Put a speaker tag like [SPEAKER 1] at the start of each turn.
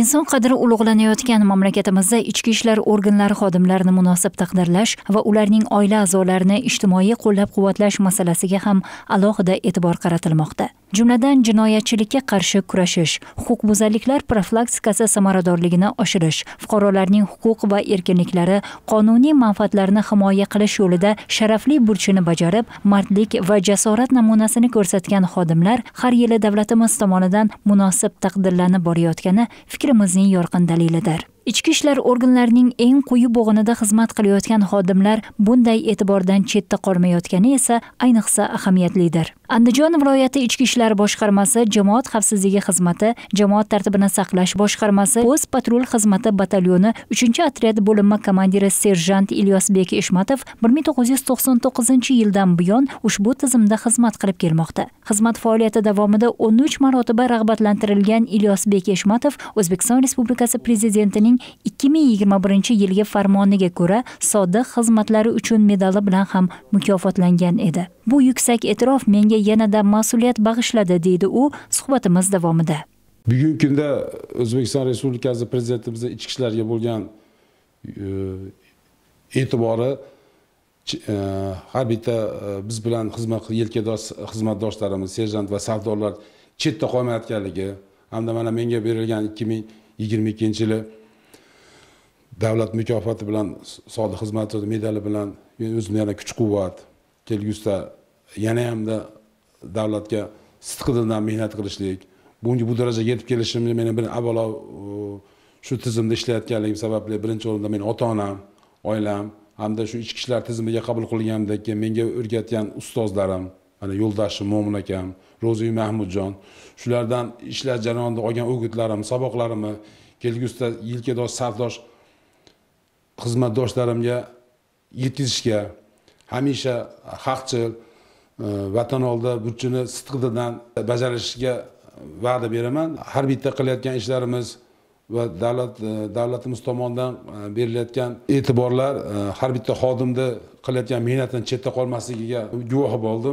[SPEAKER 1] inson qadri ulug'lanayotgan mamlakatimizda ichki ishlar organlari xodimlarini munosib taqdirlash va ularning oila a'zolarini ijtimoiy qo'llab quvvatlash masalasiga ham alohida e'tibor qaratilmoqda jumladan jinoyatchilikka qarshi kurashish huquqbuzarliklar profilaktikasi samaradorligini oshirish fuqarolarning huquq va erkinliklari qonuniy manfaatlarini himoya qilish yo'lida sharafli burchini bajarib mardlik va jasorat namunasini ko'rsatgan xodimlar har yili davlatimiz tomonidan munosib taqdirlanib borayotgani fikrimizning yorqin dalilidir ichki ishlar organlarining eng quyi bo'g'inida xizmat qilayotgan xodimlar bunday e'tibordan chetda qolmayotgani esa ayniqsa ahamiyatlidir andijon viloyati ichki ishlar boshqarmasi jamoat xavfsizligi xizmati jamoat tartibini saqlash boshqarmasi o'z patrul xizmati batalyoni uchinchi otryad bo'linma komandiri serjant ilyosbek eshmatov bir ming to'qqiz yuz to'qson to'qqizinchi yildan buyon ushbu tizimda xizmat qilib kelmoqda xizmat faoliyati davomida o'n uch marotaba rag'batlantirilgan ilyosbek eshmatov o'zbekiston respublikasi prezidentining ikki ming yigirma birinchi yilgi farmoniga ko'ra sodiq xizmatlari uchun medali bilan ham mukofotlangan edi bu yuksak e'tirof menga yanada mas'uliyat bag'ishladi deydi u suhbatimiz davomida
[SPEAKER 2] bugungi kunda o'zbekiston respublikasi prezidentimizni ichki ishlarga bo'lgan e, e'tibori e, har bitta e, biz bilan xizmat yelkadosh xizmatdoshlarimiz serjant va savdolar chetda qolmayotganligi hamda mana menga berilgan ikki ming yigirma ikkinchi yili davlat mukofoti bilan sodiq xizmatov medali bilan o'zimni yana kuch quvvat kelgusida yana hamda davlatga sidqidildan mehnat qilishlik bunga bu darajaga yetib kelishimni meni bir avvalo shu tizimda ishlayotganligim sababli birinchi o'rinda meni ota onam oilam hamda shu ichki ishlar tizimiga qabul qilganimdan keyin menga o'rgatgan ustozlarim mana yo'ldoshim mo'min akam ro'ziy mahmudjon shulardan ishlar jarayonida olgan o'gitlarim saboqlarimni kelgusida yelkadosh safdosh xizmatdoshlarimga yetkazishga hamisha e, haqchil e, vatan oldida burchini sidqidildan bajarishga va'da beraman har bitta qilayotgan ishlarimiz va davlat e, davlatimiz tomonidan berilayotgan e'tiborlar har bitta xodimni qilayotgan mehnatini chetda qolmasligiga guvoh bo'ldim